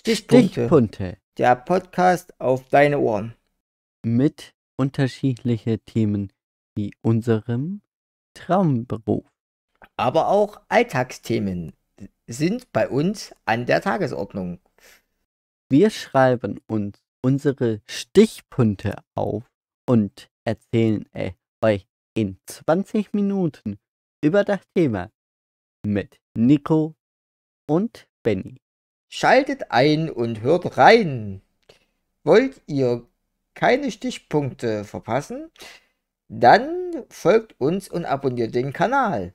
Stichpunkte. Stichpunkte. Der Podcast auf deine Ohren. Mit unterschiedlichen Themen wie unserem Traumberuf. Aber auch Alltagsthemen sind bei uns an der Tagesordnung. Wir schreiben uns unsere Stichpunkte auf und erzählen e-, euch in 20 Minuten über das Thema mit Nico und Benny. Schaltet ein und hört rein. Wollt ihr keine Stichpunkte verpassen? Dann folgt uns und abonniert den Kanal.